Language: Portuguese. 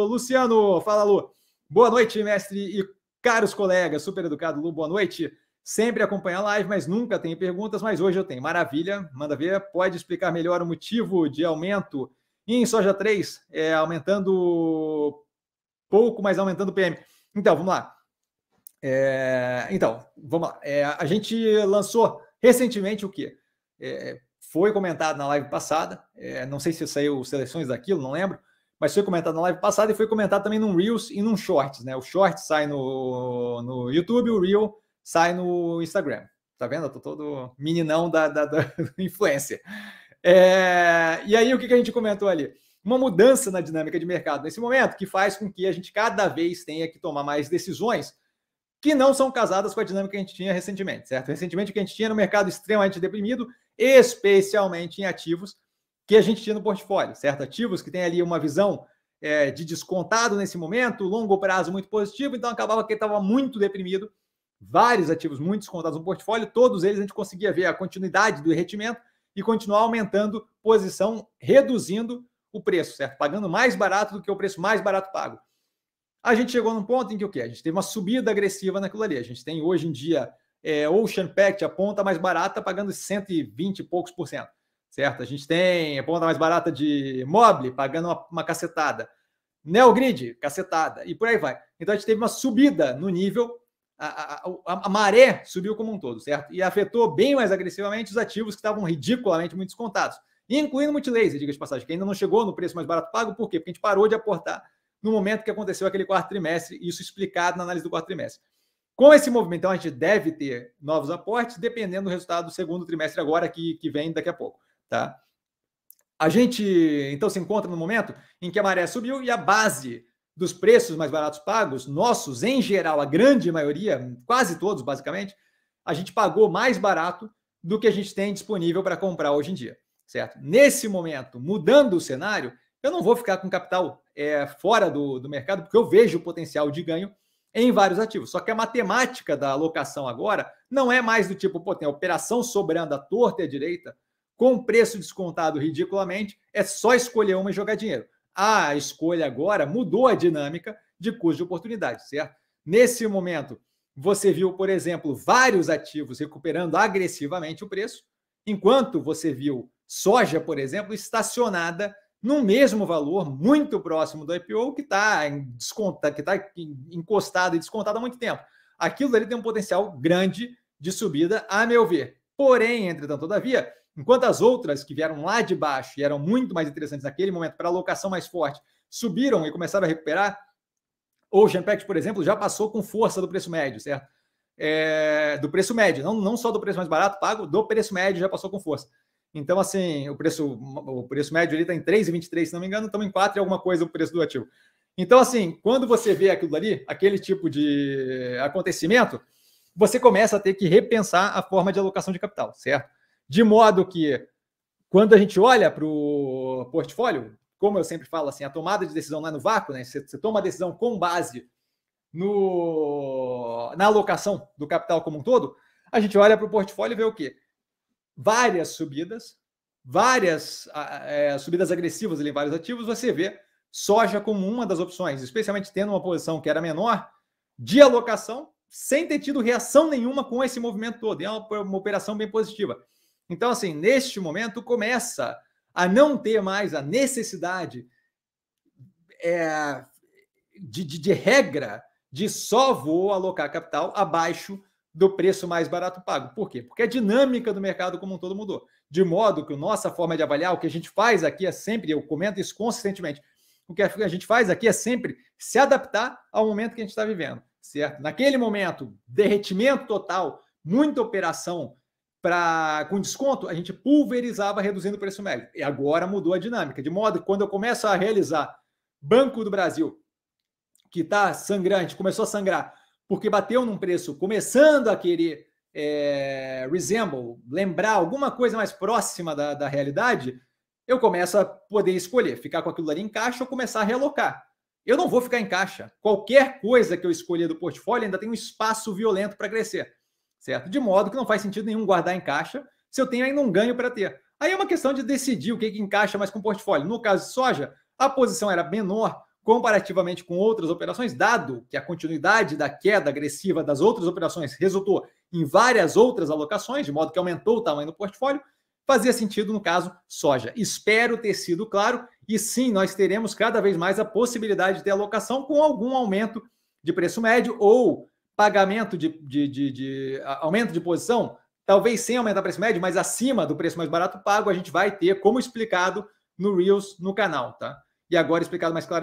Luciano, fala Lu. Boa noite, mestre e caros colegas, super educado Lu, boa noite. Sempre acompanha a live, mas nunca tem perguntas, mas hoje eu tenho. Maravilha, manda ver. Pode explicar melhor o motivo de aumento em soja 3, é, aumentando pouco, mas aumentando o PM. Então, vamos lá. É, então, vamos lá. É, a gente lançou recentemente o que é, foi comentado na live passada, é, não sei se saiu seleções daquilo, não lembro, mas foi comentado na live passada e foi comentado também num Reels e num Shorts, né? O Short sai no, no YouTube, o Reel sai no Instagram. Tá vendo? Eu tô todo meninão da, da, da influência. É, e aí, o que, que a gente comentou ali? Uma mudança na dinâmica de mercado nesse momento que faz com que a gente cada vez tenha que tomar mais decisões que não são casadas com a dinâmica que a gente tinha recentemente, certo? Recentemente, o que a gente tinha no mercado extremamente deprimido, especialmente em ativos que a gente tinha no portfólio, certo? Ativos que tem ali uma visão é, de descontado nesse momento, longo prazo muito positivo, então acabava que estava muito deprimido. Vários ativos muito descontados no portfólio, todos eles a gente conseguia ver a continuidade do derretimento e continuar aumentando posição, reduzindo o preço, certo? Pagando mais barato do que o preço mais barato pago. A gente chegou num ponto em que o quê? A gente teve uma subida agressiva naquilo ali. A gente tem hoje em dia é, Ocean Pact, a ponta mais barata, pagando 120 e poucos por cento certo? A gente tem é a ponta mais barata de Mobile, pagando uma, uma cacetada. Neogrid, cacetada, e por aí vai. Então a gente teve uma subida no nível, a, a, a, maré subiu como um todo, certo? E afetou bem mais agressivamente os ativos que estavam ridiculamente muito descontados, incluindo multilaser, diga de passagem, que ainda não chegou no preço mais barato pago, por quê? Porque a gente parou de aportar no momento que aconteceu aquele quarto trimestre, isso explicado na análise do quarto trimestre. Com esse movimento, então, a gente deve ter novos aportes, dependendo do resultado do segundo trimestre agora, que, que vem daqui a pouco. Tá? A gente então se encontra no momento em que a maré subiu e a base dos preços mais baratos pagos, nossos, em geral, a grande maioria, quase todos, basicamente, a gente pagou mais barato do que a gente tem disponível para comprar hoje em dia, certo? Nesse momento, mudando o cenário, eu não vou ficar com capital é, fora do, do mercado, porque eu vejo o potencial de ganho em vários ativos. Só que a matemática da alocação agora não é mais do tipo, pô, tem a operação sobrando a torta e à direita, com preço descontado ridiculamente, é só escolher uma e jogar dinheiro. A escolha agora mudou a dinâmica de custo de oportunidade, certo? Nesse momento, você viu, por exemplo, vários ativos recuperando agressivamente o preço, enquanto você viu soja, por exemplo, estacionada no mesmo valor, muito próximo do IPO, que está tá, tá encostado e descontado há muito tempo. Aquilo ali tem um potencial grande de subida, a meu ver. Porém, entretanto, todavia, Enquanto as outras que vieram lá de baixo e eram muito mais interessantes naquele momento para alocação mais forte, subiram e começaram a recuperar, o Genpact, por exemplo, já passou com força do preço médio, certo? É, do preço médio, não, não só do preço mais barato pago, do preço médio já passou com força. Então, assim, o preço, o preço médio ali está em 3,23, se não me engano, estamos em 4 e alguma coisa o preço do ativo. Então, assim, quando você vê aquilo ali, aquele tipo de acontecimento, você começa a ter que repensar a forma de alocação de capital, certo? De modo que, quando a gente olha para o portfólio, como eu sempre falo, assim, a tomada de decisão não é no vácuo, né? Você, você toma a decisão com base no, na alocação do capital como um todo, a gente olha para o portfólio e vê o quê? Várias subidas, várias é, subidas agressivas em vários ativos, você vê soja como uma das opções, especialmente tendo uma posição que era menor de alocação, sem ter tido reação nenhuma com esse movimento todo. E é uma, uma operação bem positiva. Então, assim, neste momento começa a não ter mais a necessidade é, de, de, de, regra de só vou alocar capital abaixo do preço mais barato pago. Por quê? Porque a dinâmica do mercado como um todo mudou. De modo que a nossa forma de avaliar, o que a gente faz aqui é sempre, eu comento isso consistentemente, o que a gente faz aqui é sempre se adaptar ao momento que a gente está vivendo, certo? Naquele momento, derretimento total, muita operação pra, com desconto, a gente pulverizava reduzindo o preço médio. E agora mudou a dinâmica. De modo que quando eu começo a realizar Banco do Brasil, que está sangrante, começou a sangrar, porque bateu num preço, começando a querer é, resemble, lembrar alguma coisa mais próxima da, da realidade, eu começo a poder escolher ficar com aquilo ali em caixa ou começar a realocar. Eu não vou ficar em caixa. Qualquer coisa que eu escolher do portfólio ainda tem um espaço violento para crescer certo? De modo que não faz sentido nenhum guardar em caixa se eu tenho ainda um ganho para ter. Aí é uma questão de decidir o que, que encaixa mais com o portfólio. No caso de soja, a posição era menor comparativamente com outras operações, dado que a continuidade da queda agressiva das outras operações resultou em várias outras alocações, de modo que aumentou o tamanho do portfólio, fazia sentido no caso soja. Espero ter sido claro e sim, nós teremos cada vez mais a possibilidade de ter alocação com algum aumento de preço médio ou pagamento de, de, de, de aumento de posição, talvez sem aumentar o preço médio, mas acima do preço mais barato pago, a gente vai ter, como explicado no Reels, no canal, tá? E agora explicado mais claramente.